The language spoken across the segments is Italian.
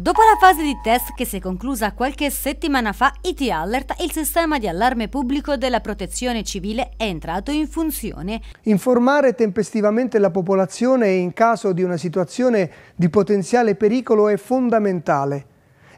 Dopo la fase di test che si è conclusa qualche settimana fa, IT Alert, il sistema di allarme pubblico della protezione civile, è entrato in funzione. Informare tempestivamente la popolazione in caso di una situazione di potenziale pericolo è fondamentale.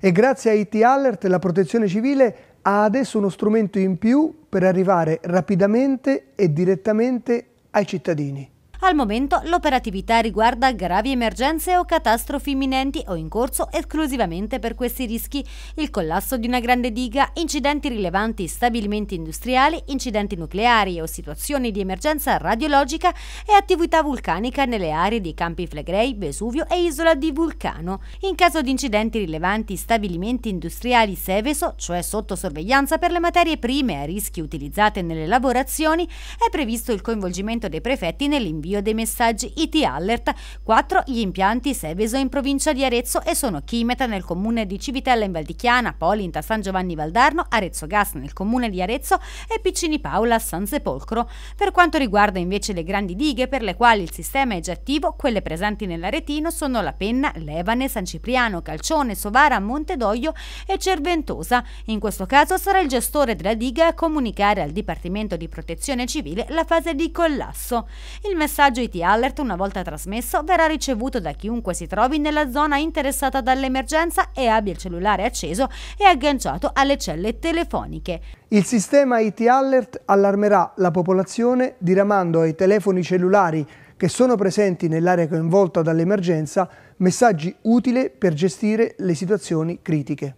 E grazie a IT Alert la protezione civile ha adesso uno strumento in più per arrivare rapidamente e direttamente ai cittadini. Al momento l'operatività riguarda gravi emergenze o catastrofi imminenti o in corso esclusivamente per questi rischi, il collasso di una grande diga, incidenti rilevanti, stabilimenti industriali, incidenti nucleari o situazioni di emergenza radiologica e attività vulcanica nelle aree di campi Flegrei, Vesuvio e Isola di Vulcano. In caso di incidenti rilevanti, stabilimenti industriali Seveso, cioè sotto sorveglianza per le materie prime a rischi utilizzate nelle lavorazioni, è previsto il coinvolgimento dei prefetti nell'invio invio dei messaggi IT Alert, 4 gli impianti Seveso in provincia di Arezzo e sono Chimeta nel comune di Civitella in Valdichiana, Polinta, San Giovanni Valdarno, Arezzo Gas nel comune di Arezzo e Piccini Paola a San Sepolcro. Per quanto riguarda invece le grandi dighe per le quali il sistema è già attivo, quelle presenti nell'Aretino sono La Penna, Levane, San Cipriano, Calcione, Sovara, Montedoglio e Cerventosa. In questo caso sarà il gestore della diga a comunicare al Dipartimento di Protezione Civile la fase di collasso. Il messaggio messaggio IT Alert, una volta trasmesso, verrà ricevuto da chiunque si trovi nella zona interessata dall'emergenza e abbia il cellulare acceso e agganciato alle celle telefoniche. Il sistema IT Alert allarmerà la popolazione diramando ai telefoni cellulari che sono presenti nell'area coinvolta dall'emergenza messaggi utili per gestire le situazioni critiche.